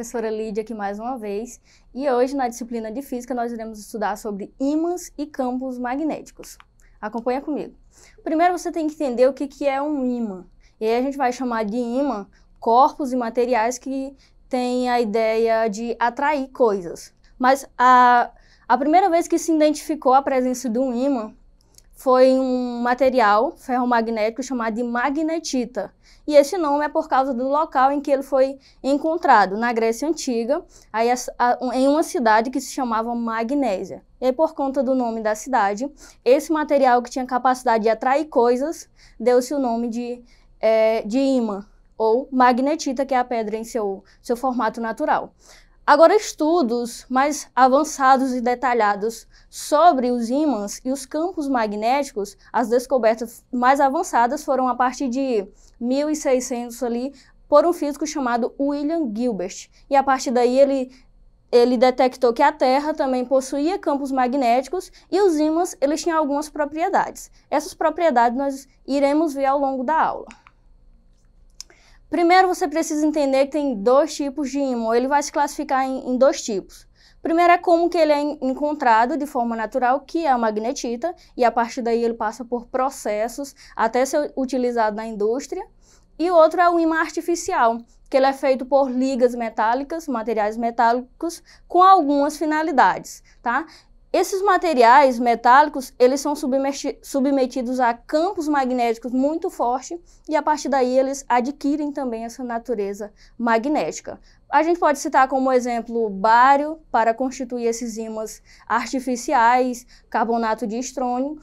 professora Lídia aqui mais uma vez, e hoje na disciplina de Física nós iremos estudar sobre ímãs e campos magnéticos. Acompanha comigo. Primeiro você tem que entender o que, que é um ímã, e aí a gente vai chamar de ímã corpos e materiais que têm a ideia de atrair coisas. Mas a, a primeira vez que se identificou a presença de um ímã foi um material ferromagnético chamado de magnetita. E esse nome é por causa do local em que ele foi encontrado, na Grécia Antiga, aí a, a, em uma cidade que se chamava Magnésia. E aí, por conta do nome da cidade, esse material que tinha capacidade de atrair coisas deu-se o nome de, é, de imã, ou magnetita, que é a pedra em seu, seu formato natural. Agora, estudos mais avançados e detalhados sobre os ímãs e os campos magnéticos, as descobertas mais avançadas foram a partir de 1600 ali, por um físico chamado William Gilbert. E a partir daí ele, ele detectou que a Terra também possuía campos magnéticos e os ímãs eles tinham algumas propriedades. Essas propriedades nós iremos ver ao longo da aula. Primeiro você precisa entender que tem dois tipos de ímã, ele vai se classificar em, em dois tipos. Primeiro é como que ele é encontrado de forma natural, que é a magnetita, e a partir daí ele passa por processos até ser utilizado na indústria. E outro é o imã artificial, que ele é feito por ligas metálicas, materiais metálicos, com algumas finalidades, tá? Esses materiais metálicos, eles são submetidos a campos magnéticos muito fortes e a partir daí eles adquirem também essa natureza magnética. A gente pode citar como exemplo bário para constituir esses ímãs artificiais, carbonato de estrônio,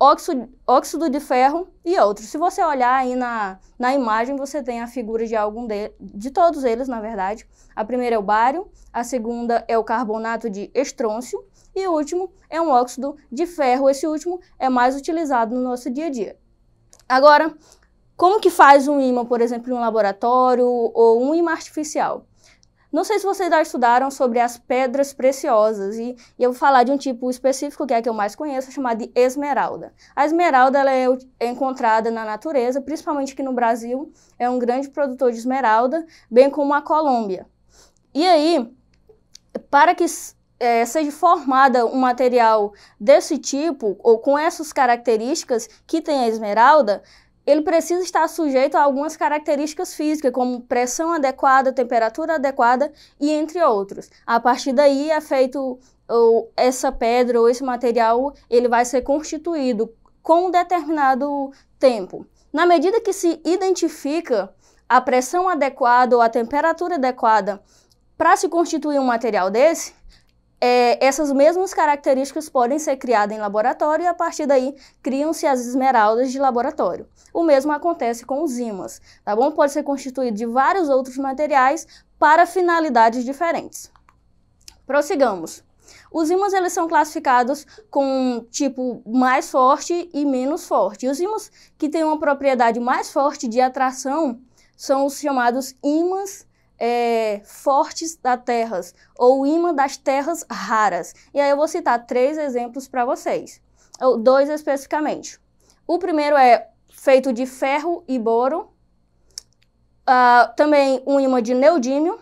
óxido, óxido de ferro e outros. Se você olhar aí na, na imagem, você tem a figura de algum de, de todos eles, na verdade. A primeira é o bário, a segunda é o carbonato de estrôncio, e o último é um óxido de ferro. Esse último é mais utilizado no nosso dia a dia. Agora, como que faz um ímã, por exemplo, em um laboratório ou um ímã artificial? Não sei se vocês já estudaram sobre as pedras preciosas e, e, eu vou falar de um tipo específico que é a que eu mais conheço, chamada de esmeralda. A esmeralda ela é, é encontrada na natureza, principalmente aqui no Brasil, é um grande produtor de esmeralda, bem como a Colômbia. E aí, para que é, seja formada um material desse tipo, ou com essas características que tem a esmeralda, ele precisa estar sujeito a algumas características físicas, como pressão adequada, temperatura adequada e entre outros. A partir daí é feito ou essa pedra ou esse material, ele vai ser constituído com um determinado tempo. Na medida que se identifica a pressão adequada ou a temperatura adequada para se constituir um material desse, é, essas mesmas características podem ser criadas em laboratório e a partir daí criam-se as esmeraldas de laboratório. O mesmo acontece com os ímãs, tá bom? Pode ser constituído de vários outros materiais para finalidades diferentes. Prossigamos. Os ímãs eles são classificados com tipo mais forte e menos forte. os ímãs que têm uma propriedade mais forte de atração são os chamados ímãs é, fortes das terras ou imã das terras raras. E aí eu vou citar três exemplos para vocês, ou dois especificamente. O primeiro é feito de ferro e boro, uh, também um imã de neodímio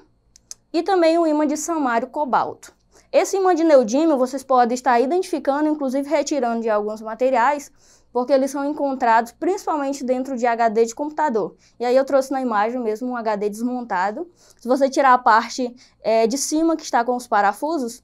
e também um imã de samário cobalto. Esse imã de neodímio vocês podem estar identificando, inclusive retirando de alguns materiais, porque eles são encontrados principalmente dentro de HD de computador. E aí eu trouxe na imagem mesmo um HD desmontado. Se você tirar a parte é, de cima que está com os parafusos,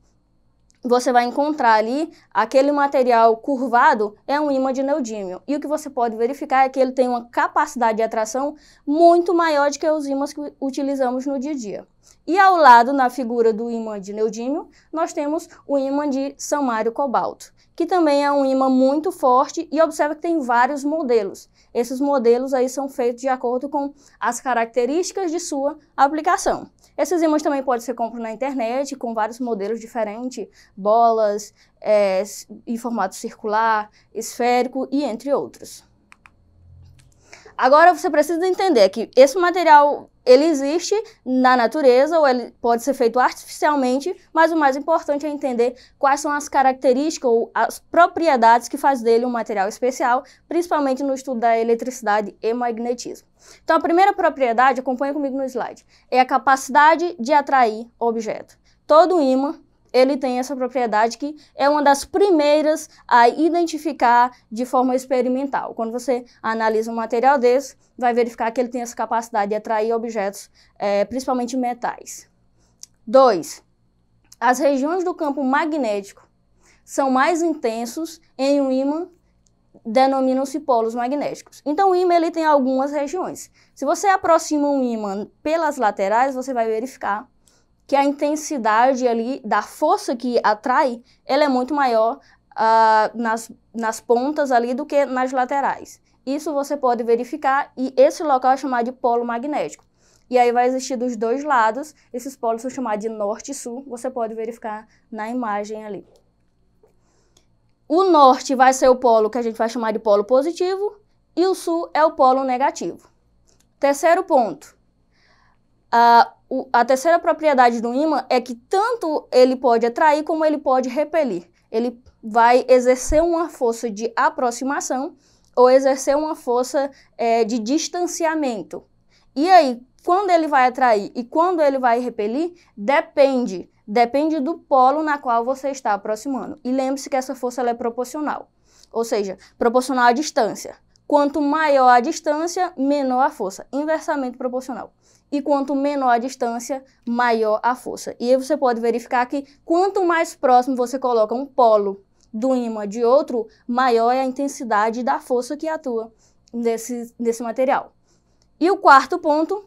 você vai encontrar ali aquele material curvado é um ímã de neodímio. E o que você pode verificar é que ele tem uma capacidade de atração muito maior do que os ímãs que utilizamos no dia a dia. E ao lado, na figura do ímã de neodímio, nós temos o ímã de samário cobalto, que também é um ímã muito forte e observa que tem vários modelos. Esses modelos aí são feitos de acordo com as características de sua aplicação. Essas imãs também podem ser comprados na internet, com vários modelos diferentes, bolas, é, em formato circular, esférico e entre outros. Agora você precisa entender que esse material ele existe na natureza ou ele pode ser feito artificialmente, mas o mais importante é entender quais são as características ou as propriedades que faz dele um material especial, principalmente no estudo da eletricidade e magnetismo. Então a primeira propriedade, acompanha comigo no slide, é a capacidade de atrair objeto. Todo ímã ele tem essa propriedade que é uma das primeiras a identificar de forma experimental. Quando você analisa um material desse, vai verificar que ele tem essa capacidade de atrair objetos, é, principalmente metais. 2. As regiões do campo magnético são mais intensos em um ímã denominam-se polos magnéticos. Então o ímã ele tem algumas regiões. Se você aproxima um ímã pelas laterais, você vai verificar que a intensidade ali da força que atrai, ela é muito maior uh, nas, nas pontas ali do que nas laterais. Isso você pode verificar e esse local é chamado de polo magnético. E aí vai existir dos dois lados, esses polos são chamados de norte e sul, você pode verificar na imagem ali. O norte vai ser o polo que a gente vai chamar de polo positivo e o sul é o polo negativo. Terceiro ponto, uh, o, a terceira propriedade do ímã é que tanto ele pode atrair como ele pode repelir. Ele vai exercer uma força de aproximação ou exercer uma força é, de distanciamento. E aí, quando ele vai atrair e quando ele vai repelir, depende. Depende do polo na qual você está aproximando. E lembre-se que essa força é proporcional, ou seja, proporcional à distância. Quanto maior a distância, menor a força, inversamente proporcional e quanto menor a distância, maior a força. E aí você pode verificar que quanto mais próximo você coloca um polo do ímã de outro, maior é a intensidade da força que atua nesse, nesse material. E o quarto ponto,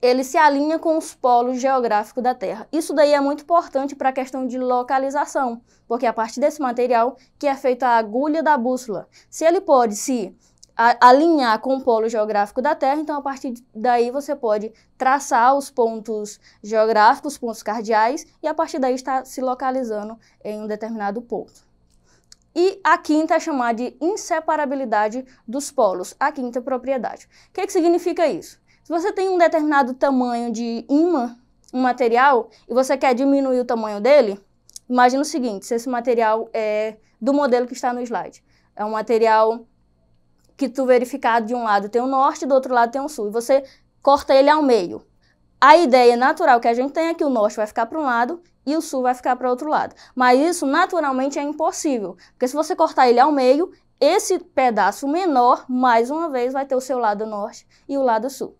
ele se alinha com os polos geográficos da Terra. Isso daí é muito importante para a questão de localização, porque é a partir desse material que é feita a agulha da bússola, se ele pode se a, alinhar com o polo geográfico da Terra, então a partir daí você pode traçar os pontos geográficos, pontos cardeais, e a partir daí está se localizando em um determinado ponto. E a quinta é chamada de inseparabilidade dos polos, a quinta propriedade. O que, é que significa isso? Se você tem um determinado tamanho de imã, um material, e você quer diminuir o tamanho dele, imagina o seguinte, se esse material é do modelo que está no slide. É um material que tu verificar de um lado tem o norte, do outro lado tem o sul, e você corta ele ao meio. A ideia natural que a gente tem é que o norte vai ficar para um lado e o sul vai ficar para o outro lado. Mas isso naturalmente é impossível, porque se você cortar ele ao meio, esse pedaço menor, mais uma vez, vai ter o seu lado norte e o lado sul.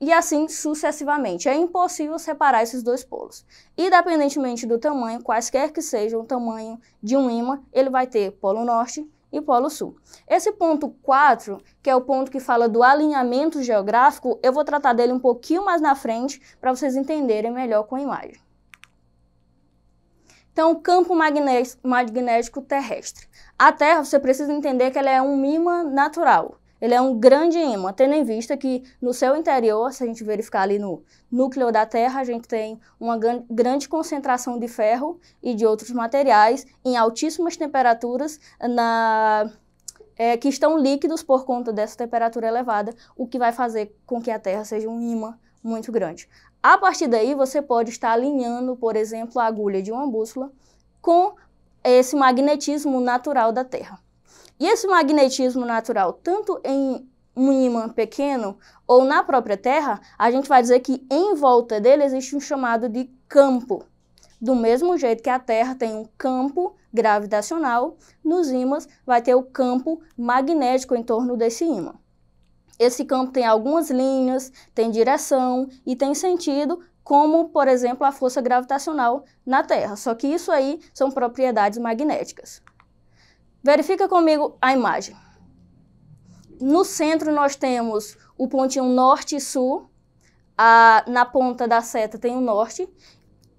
E assim sucessivamente. É impossível separar esses dois polos. Independentemente do tamanho, quaisquer que seja o tamanho de um ímã, ele vai ter polo norte, e Polo Sul. Esse ponto 4, que é o ponto que fala do alinhamento geográfico, eu vou tratar dele um pouquinho mais na frente para vocês entenderem melhor com a imagem. Então, campo magnético terrestre. A Terra, você precisa entender que ela é um imã natural. Ele é um grande ímã, tendo em vista que no seu interior, se a gente verificar ali no núcleo da Terra, a gente tem uma grande concentração de ferro e de outros materiais em altíssimas temperaturas na, é, que estão líquidos por conta dessa temperatura elevada, o que vai fazer com que a Terra seja um ímã muito grande. A partir daí, você pode estar alinhando, por exemplo, a agulha de uma bússola com esse magnetismo natural da Terra. E esse magnetismo natural, tanto em um ímã pequeno ou na própria Terra, a gente vai dizer que em volta dele existe um chamado de campo. Do mesmo jeito que a Terra tem um campo gravitacional, nos ímãs vai ter o campo magnético em torno desse ímã. Esse campo tem algumas linhas, tem direção e tem sentido, como, por exemplo, a força gravitacional na Terra. Só que isso aí são propriedades magnéticas. Verifica comigo a imagem. No centro nós temos o pontinho norte e sul, a, na ponta da seta tem o norte,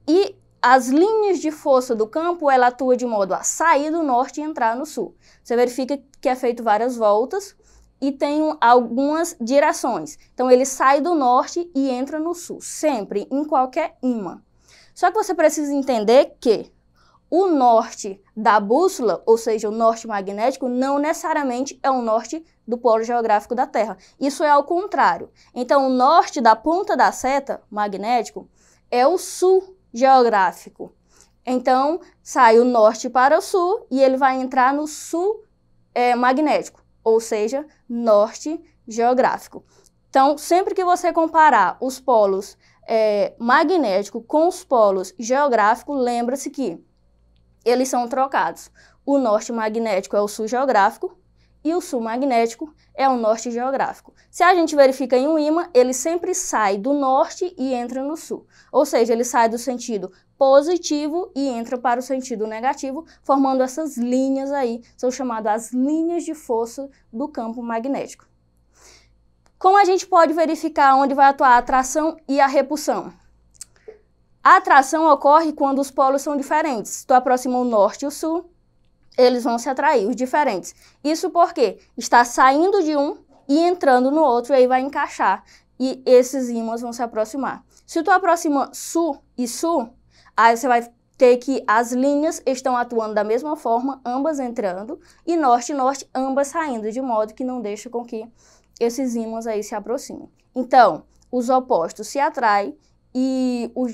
e as linhas de força do campo, ela atua de modo a sair do norte e entrar no sul. Você verifica que é feito várias voltas e tem algumas direções. Então, ele sai do norte e entra no sul, sempre, em qualquer imã. Só que você precisa entender que o norte da bússola, ou seja, o norte magnético, não necessariamente é o norte do polo geográfico da Terra. Isso é ao contrário. Então, o norte da ponta da seta, magnético, é o sul geográfico. Então, sai o norte para o sul e ele vai entrar no sul é, magnético, ou seja, norte geográfico. Então, sempre que você comparar os polos é, magnético com os polos geográficos, lembra-se que eles são trocados. O norte magnético é o sul geográfico e o sul magnético é o norte geográfico. Se a gente verifica em um ímã, ele sempre sai do norte e entra no sul. Ou seja, ele sai do sentido positivo e entra para o sentido negativo, formando essas linhas aí, são chamadas as linhas de força do campo magnético. Como a gente pode verificar onde vai atuar a atração e a repulsão? A atração ocorre quando os polos são diferentes. Se tu aproxima o norte e o sul, eles vão se atrair, os diferentes. Isso porque está saindo de um e entrando no outro, e aí vai encaixar. E esses ímãs vão se aproximar. Se tu aproxima sul e sul, aí você vai ter que as linhas estão atuando da mesma forma, ambas entrando, e norte e norte, ambas saindo, de modo que não deixa com que esses ímãs aí se aproximem. Então, os opostos se atraem e os,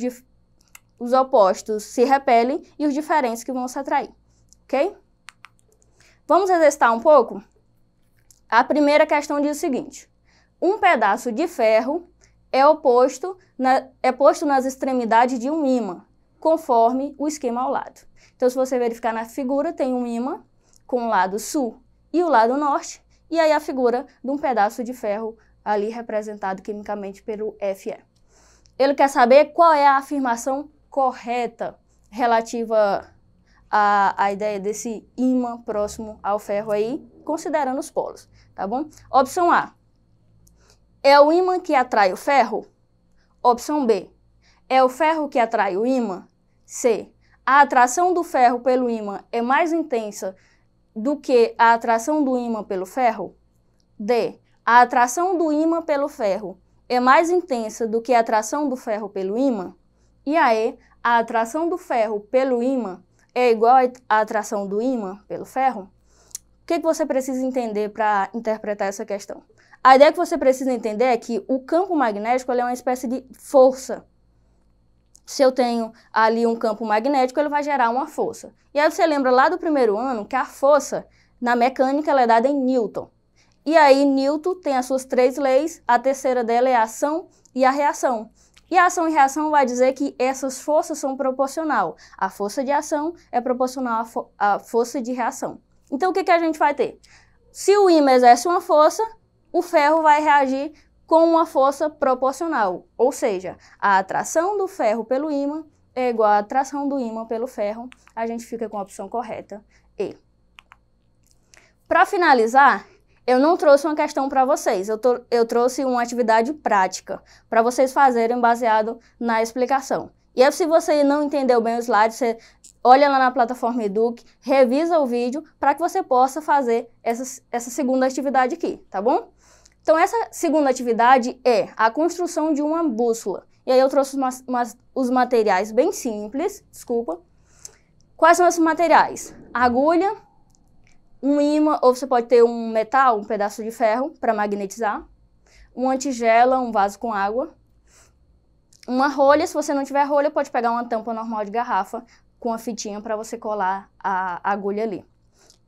os opostos se repelem e os diferentes que vão se atrair, ok? Vamos exercitar um pouco? A primeira questão diz o seguinte, um pedaço de ferro é, oposto na, é posto nas extremidades de um ímã, conforme o esquema ao lado. Então, se você verificar na figura, tem um ímã com o lado sul e o lado norte, e aí a figura de um pedaço de ferro ali representado quimicamente pelo Fe. Ele quer saber qual é a afirmação correta relativa à, à ideia desse ímã próximo ao ferro aí, considerando os polos, tá bom? Opção A, é o ímã que atrai o ferro? Opção B, é o ferro que atrai o ímã? C, a atração do ferro pelo ímã é mais intensa do que a atração do ímã pelo ferro? D. A atração do ímã pelo ferro é mais intensa do que a atração do ferro pelo ímã? E aí, a atração do ferro pelo ímã é igual à atração do ímã pelo ferro? O que, é que você precisa entender para interpretar essa questão? A ideia que você precisa entender é que o campo magnético é uma espécie de força. Se eu tenho ali um campo magnético, ele vai gerar uma força. E aí você lembra lá do primeiro ano que a força na mecânica ela é dada em Newton. E aí Newton tem as suas três leis, a terceira dela é a ação e a reação. E a ação e reação vai dizer que essas forças são proporcional. A força de ação é proporcional à, fo à força de reação. Então o que, que a gente vai ter? Se o ímã exerce uma força, o ferro vai reagir com uma força proporcional, ou seja, a atração do ferro pelo ímã é igual à atração do ímã pelo ferro. A gente fica com a opção correta, E. Para finalizar, eu não trouxe uma questão para vocês, eu, tô, eu trouxe uma atividade prática para vocês fazerem baseado na explicação. E aí, se você não entendeu bem o slide, você olha lá na plataforma Eduque, revisa o vídeo para que você possa fazer essa, essa segunda atividade aqui, tá bom? Então, essa segunda atividade é a construção de uma bússola. E aí eu trouxe umas, umas, os materiais bem simples, desculpa. Quais são esses materiais? Agulha, um ímã, ou você pode ter um metal, um pedaço de ferro para magnetizar, uma tigela, um vaso com água, uma rolha, se você não tiver rolha, pode pegar uma tampa normal de garrafa com a fitinha para você colar a agulha ali.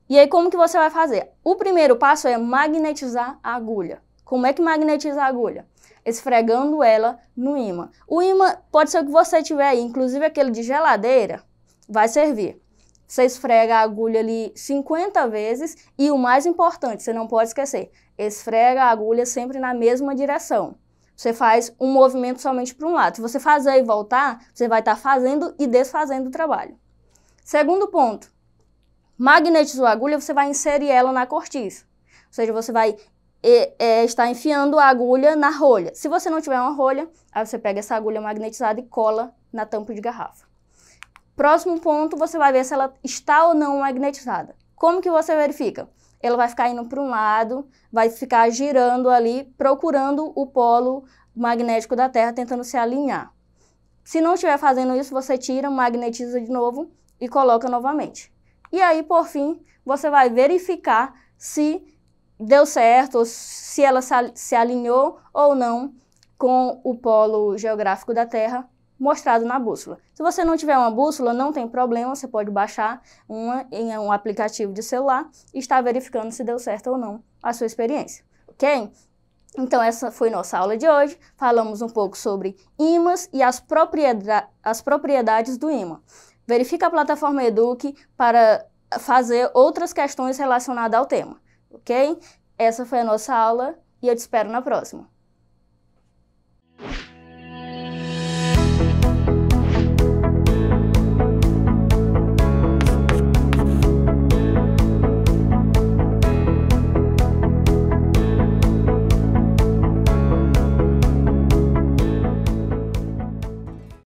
E aí como que você vai fazer? O primeiro passo é magnetizar a agulha. Como é que magnetiza a agulha? Esfregando ela no ímã. O ímã pode ser o que você tiver aí, inclusive aquele de geladeira, vai servir. Você esfrega a agulha ali 50 vezes e o mais importante, você não pode esquecer, esfrega a agulha sempre na mesma direção. Você faz um movimento somente para um lado. Se você fazer e voltar, você vai estar tá fazendo e desfazendo o trabalho. Segundo ponto, magnetizou a agulha, você vai inserir ela na cortiça. Ou seja, você vai é, é estar enfiando a agulha na rolha. Se você não tiver uma rolha, aí você pega essa agulha magnetizada e cola na tampa de garrafa. Próximo ponto, você vai ver se ela está ou não magnetizada. Como que você verifica? Ela vai ficar indo para um lado, vai ficar girando ali, procurando o polo magnético da Terra, tentando se alinhar. Se não estiver fazendo isso, você tira, magnetiza de novo e coloca novamente. E aí, por fim, você vai verificar se deu certo, se ela se alinhou ou não com o polo geográfico da Terra mostrado na bússola. Se você não tiver uma bússola, não tem problema, você pode baixar uma em um aplicativo de celular e estar verificando se deu certo ou não a sua experiência, ok? Então essa foi nossa aula de hoje. Falamos um pouco sobre ímãs e as, propriedade, as propriedades do ímã. Verifique a plataforma Eduque para fazer outras questões relacionadas ao tema, ok? Essa foi a nossa aula e eu te espero na próxima.